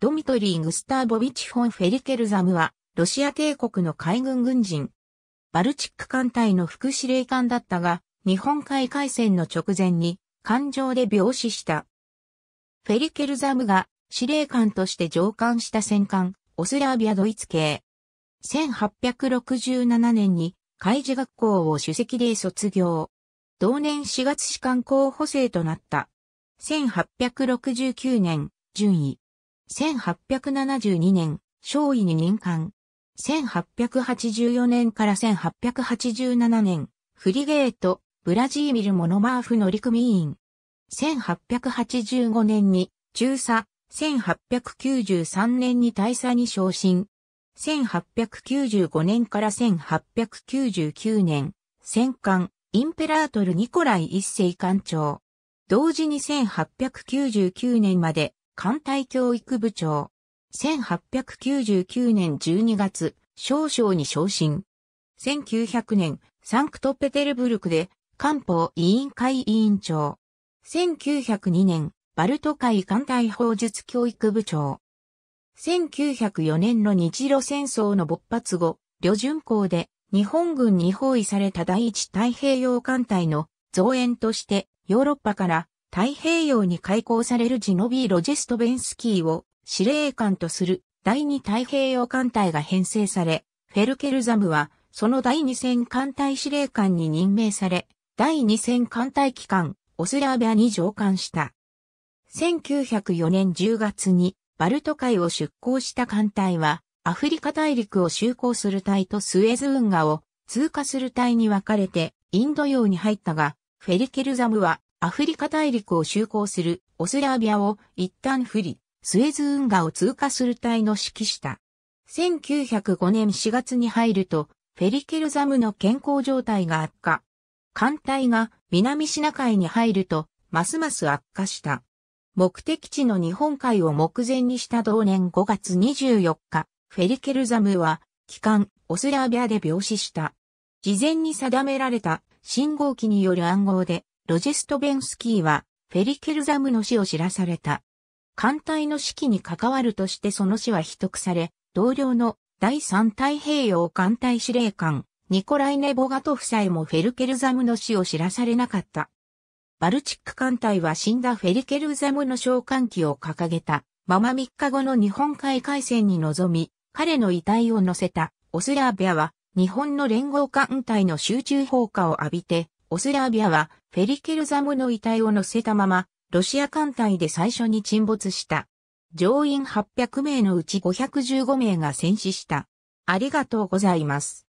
ドミトリー・グスターボビチ・フォン・フェリケルザムは、ロシア帝国の海軍軍人。バルチック艦隊の副司令官だったが、日本海海戦の直前に、艦上で病死した。フェリケルザムが司令官として上官した戦艦、オスラービアドイツ系。1867年に海事学校を主席で卒業。同年4月士官候補生となった。1869年、順位。1872年、少尉に任官。1884年から1887年、フリゲート、ブラジーミルモノマーフ乗組員。1885年に中佐、1893年に大佐に昇進。1895年から1899年、戦艦、インペラートルニコライ一世艦長。同時に1899年まで艦隊教育部長。1899年12月、少将に昇進。1900年、サンクトペテルブルクで、官報委員会委員長。1902年、バルト海艦隊法術教育部長。1904年の日露戦争の勃発後、旅順港で日本軍に包囲された第一太平洋艦隊の増援としてヨーロッパから太平洋に開港されるジノビー・ロジェストベンスキーを司令官とする第二太平洋艦隊が編成され、フェルケルザムはその第二戦艦隊司令官に任命され、第二戦艦隊機関、オスラーベアに上艦した。1904年10月にバルト海を出港した艦隊は、アフリカ大陸を就航する隊とスエズ運河を通過する隊に分かれてインド洋に入ったが、フェルケルザムはアフリカ大陸を就航するオスラービアを一旦振り、スエズ運河を通過する隊の指揮した。1905年4月に入ると、フェリケルザムの健康状態が悪化。艦隊が南シナ海に入ると、ますます悪化した。目的地の日本海を目前にした同年5月24日、フェリケルザムは、機関、オスラービアで病死した。事前に定められた信号機による暗号で、ロジストベンスキーは、フェリケルザムの死を知らされた。艦隊の指揮に関わるとしてその死は秘匿され、同僚の第三太平洋艦隊司令官、ニコライ・ネボガト夫妻もフェルケルザムの死を知らされなかった。バルチック艦隊は死んだフェリケルザムの召喚機を掲げた、まま3日後の日本海海戦に臨み、彼の遺体を乗せたオスラーベアは日本の連合艦隊の集中砲火を浴びてオスラービアはフェリケルザムの遺体を乗せたまま、ロシア艦隊で最初に沈没した。乗員800名のうち515名が戦死した。ありがとうございます。